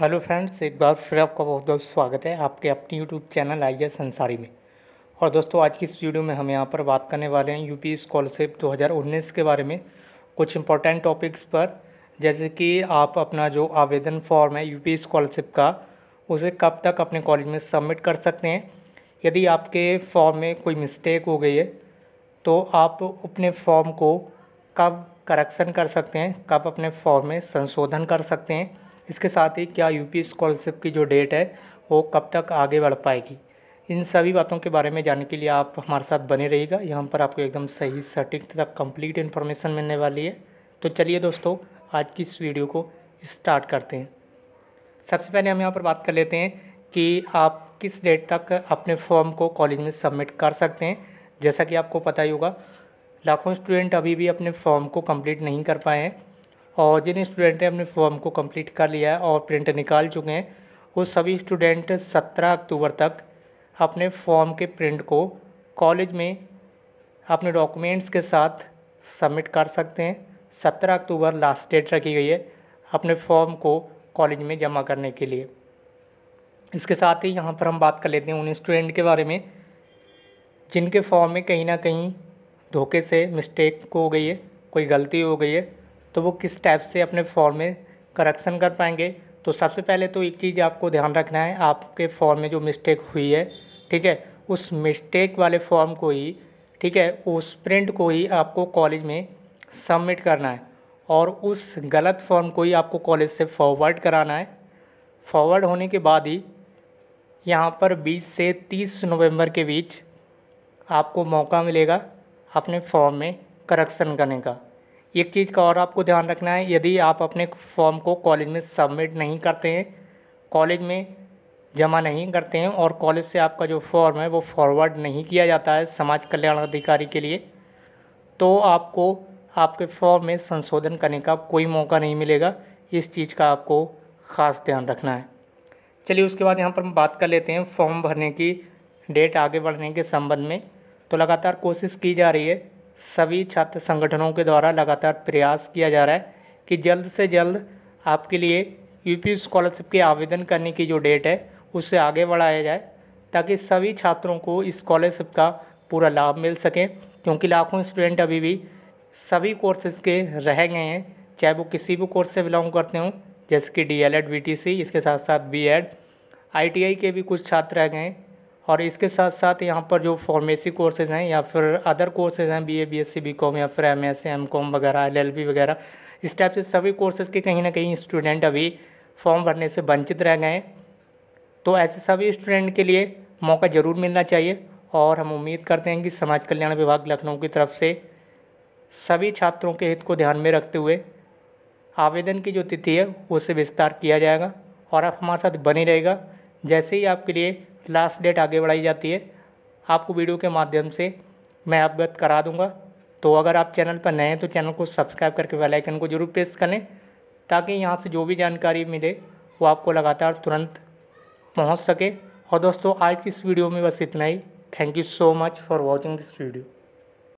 hello friends एक बार फिर आपका बहुत बहुत स्वागत है आपके अपने यूट्यूब चैनल आई है संसारी में और दोस्तों आज की इस वीडियो में हम यहाँ पर बात करने वाले हैं यूपी स्कॉलरशिप 2019 के बारे में कुछ इंपॉर्टेंट टॉपिक्स पर जैसे कि आप अपना जो आवेदन फॉर्म है यूपी स्कॉलरशिप का उसे कब तक अपने कॉलेज में सबमिट कर सकते हैं यदि आपके फॉर्म में कोई मिस्टेक हो गई है तो आप अपने फॉर्म को कब करेक्शन कर सकते हैं कब अपने फॉर्म में संशोधन कर सकते हैं इसके साथ ही क्या यूपी स्कॉलरशिप की जो डेट है वो कब तक आगे बढ़ पाएगी इन सभी बातों के बारे में जानने के लिए आप हमारे साथ बने रहिएगा यहाँ पर आपको एकदम सही सटीक तथा कंप्लीट इन्फॉर्मेशन मिलने वाली है तो चलिए दोस्तों आज की इस वीडियो को स्टार्ट करते हैं सबसे पहले हम यहाँ पर बात कर लेते हैं कि आप किस डेट तक अपने फॉर्म को कॉलेज में सबमिट कर सकते हैं जैसा कि आपको पता ही होगा लाखों स्टूडेंट अभी भी अपने फॉर्म को कंप्लीट नहीं कर पाए हैं और जिन स्टूडेंट ने अपने फॉर्म को कंप्लीट कर लिया है और प्रिंट निकाल चुके हैं वो सभी स्टूडेंट 17 अक्टूबर तक अपने फॉर्म के प्रिंट को कॉलेज में अपने डॉक्यूमेंट्स के साथ सबमिट कर सकते हैं 17 अक्टूबर लास्ट डेट रखी गई है अपने फॉर्म को कॉलेज में जमा करने के लिए इसके साथ ही यहाँ पर हम बात कर लेते हैं उन स्टूडेंट के बारे में जिनके फॉर्म में कहीं ना कहीं धोखे से मिस्टेक हो गई है कोई गलती हो गई है तो वो किस टाइप से अपने फॉर्म में करेक्शन कर पाएंगे तो सबसे पहले तो एक चीज़ आपको ध्यान रखना है आपके फॉर्म में जो मिस्टेक हुई है ठीक है उस मिस्टेक वाले फॉर्म को ही ठीक है उस प्रिंट को ही आपको कॉलेज में सबमिट करना है और उस गलत फॉर्म को ही आपको कॉलेज से फॉरवर्ड कराना है फॉरवर्ड होने के बाद ही यहाँ पर 20 से 30 नवंबर के बीच आपको मौका मिलेगा अपने फॉर्म में करेक्शन करने का एक चीज़ का और आपको ध्यान रखना है यदि आप अपने फॉर्म को कॉलेज में सबमिट नहीं करते हैं कॉलेज में जमा नहीं करते हैं और कॉलेज से आपका जो फॉर्म है वो फॉरवर्ड नहीं किया जाता है समाज कल्याण अधिकारी के लिए तो आपको आपके फॉर्म में संशोधन करने का कोई मौका नहीं मिलेगा इस चीज़ का आपको ख़ास ध्यान रखना है चलिए उसके बाद यहाँ पर हम बात कर लेते हैं फॉर्म भरने की डेट आगे बढ़ने के संबंध में तो लगातार कोशिश की जा रही है सभी छात्र संगठनों के द्वारा लगातार प्रयास किया जा रहा है कि जल्द से जल्द आपके लिए यूपी स्कॉलरशिप के आवेदन करने की जो डेट है उसे आगे बढ़ाया जाए ताकि सभी छात्रों को स्कॉलरशिप का पूरा लाभ मिल सके क्योंकि लाखों स्टूडेंट अभी भी सभी कोर्सेज़ के रह गए हैं चाहे वो किसी भी कोर्स से बिलोंग करते हों जैसे कि D L Ed T C इसके साथ साथ B Ed I T I के भी कुछ छात्र रह गए हैं और इसके साथ साथ यहाँ पर जो फॉर्मेसी कोर्सेज़ हैं या फिर अदर कोर्सेज़ हैं B A B S C B com या फिर एम एस एम कॉम वगैरह एल एल बी वगैरह इस टाइप से सभी कोर्सेज़ के कहीं ना कहीं स्टूडेंट अभी फॉर्म भरने से वंचित रह गए हैं तो ऐसे सभी स्टूडेंट के लिए मौका ज़रूर मिलना चाहिए और हम उम्मीद करते हैं कि समाज कल्याण विभाग लखनऊ की तरफ से सभी छात्रों के हित को ध्यान में रखते हुए आवेदन की जो तिथि है उसे विस्तार किया जाएगा और आप हमारे साथ बनी रहेगा जैसे ही आपके लिए लास्ट डेट आगे बढ़ाई जाती है आपको वीडियो के माध्यम से मैं अवगत करा दूंगा तो अगर आप चैनल पर नए हैं तो चैनल को सब्सक्राइब करके बेल आइकन को जरूर प्रेस करें ताकि यहाँ से जो भी जानकारी मिले वो आपको लगातार तुरंत पहुँच सके और दोस्तों आज की इस वीडियो में बस इतना ही thank you so much for watching this video